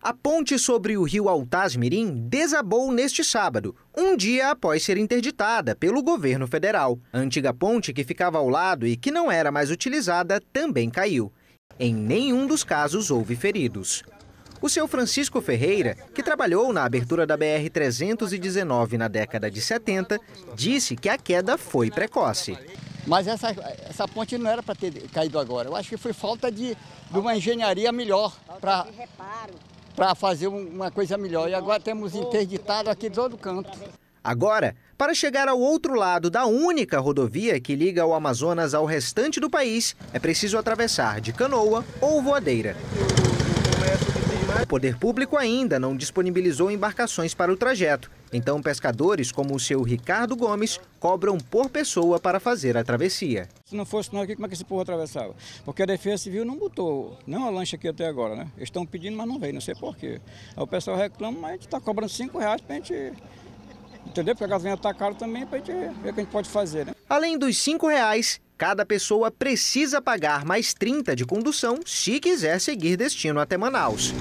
A ponte sobre o rio Altaz Mirim desabou neste sábado, um dia após ser interditada pelo governo federal. A antiga ponte que ficava ao lado e que não era mais utilizada também caiu. Em nenhum dos casos houve feridos. O seu Francisco Ferreira, que trabalhou na abertura da BR-319 na década de 70, disse que a queda foi precoce. Mas essa, essa ponte não era para ter caído agora. Eu acho que foi falta de, de uma engenharia melhor. para reparo para fazer uma coisa melhor. E agora temos interditado aqui de todo canto. Agora, para chegar ao outro lado da única rodovia que liga o Amazonas ao restante do país, é preciso atravessar de canoa ou voadeira. O poder público ainda não disponibilizou embarcações para o trajeto então, pescadores como o seu Ricardo Gomes cobram por pessoa para fazer a travessia. Se não fosse nós aqui, como é que esse povo atravessava? Porque a Defesa Civil não botou não a lancha aqui até agora, né? Eles estão pedindo, mas não veio, não sei porquê. Aí o pessoal reclama, mas a gente está cobrando cinco reais para a gente entendeu? Porque a gasolina está cara também para a gente ver o que a gente pode fazer. Né? Além dos cinco reais, cada pessoa precisa pagar mais 30 de condução se quiser seguir destino até Manaus.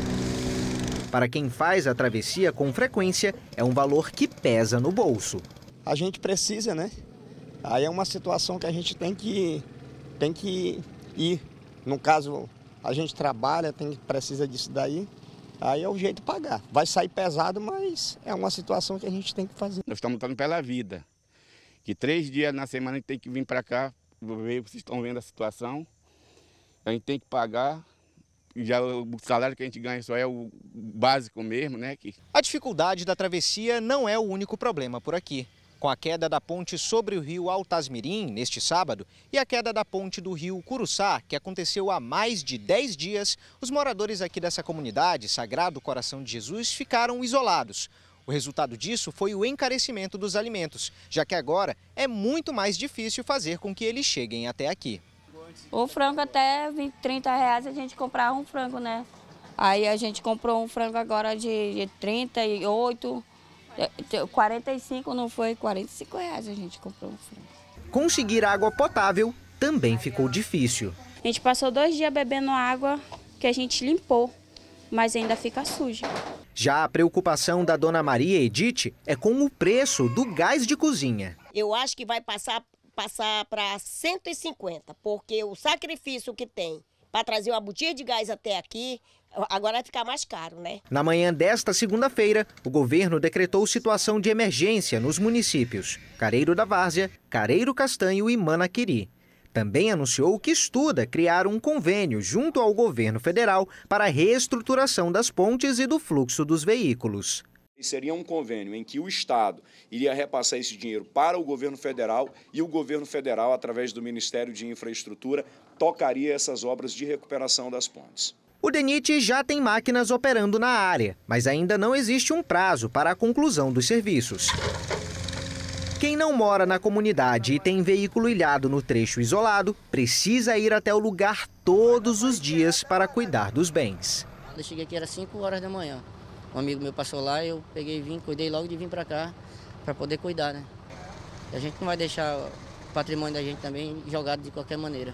Para quem faz a travessia com frequência, é um valor que pesa no bolso. A gente precisa, né? Aí é uma situação que a gente tem que, tem que ir. No caso, a gente trabalha, tem, precisa disso daí. Aí é o jeito de pagar. Vai sair pesado, mas é uma situação que a gente tem que fazer. Nós estamos lutando pela vida. Que três dias na semana a gente tem que vir para cá. Vocês estão vendo a situação. A gente tem que pagar já o salário que a gente ganha só é o básico mesmo, né? A dificuldade da travessia não é o único problema por aqui. Com a queda da ponte sobre o rio Altasmirim neste sábado e a queda da ponte do rio Curuçá, que aconteceu há mais de 10 dias, os moradores aqui dessa comunidade, Sagrado Coração de Jesus, ficaram isolados. O resultado disso foi o encarecimento dos alimentos, já que agora é muito mais difícil fazer com que eles cheguem até aqui. O frango até 20, 30 reais a gente comprava um frango, né? Aí a gente comprou um frango agora de, de 38, 45, é, não foi? 45 reais a gente comprou um frango. Conseguir água potável também ficou difícil. A gente passou dois dias bebendo água que a gente limpou, mas ainda fica suja. Já a preocupação da dona Maria Edith é com o preço do gás de cozinha. Eu acho que vai passar passar para 150, porque o sacrifício que tem para trazer uma botinha de gás até aqui, agora vai ficar mais caro, né? Na manhã desta segunda-feira, o governo decretou situação de emergência nos municípios Careiro da Várzea, Careiro Castanho e Manaquiri. Também anunciou que estuda criar um convênio junto ao governo federal para a reestruturação das pontes e do fluxo dos veículos. Seria um convênio em que o Estado iria repassar esse dinheiro para o governo federal e o governo federal, através do Ministério de Infraestrutura, tocaria essas obras de recuperação das pontes. O DENIT já tem máquinas operando na área, mas ainda não existe um prazo para a conclusão dos serviços. Quem não mora na comunidade e tem veículo ilhado no trecho isolado, precisa ir até o lugar todos os dias para cuidar dos bens. Quando eu cheguei aqui era 5 horas da manhã. Um amigo meu passou lá, eu peguei, vim, cuidei logo de vir para cá para poder cuidar, né? a gente não vai deixar o patrimônio da gente também jogado de qualquer maneira.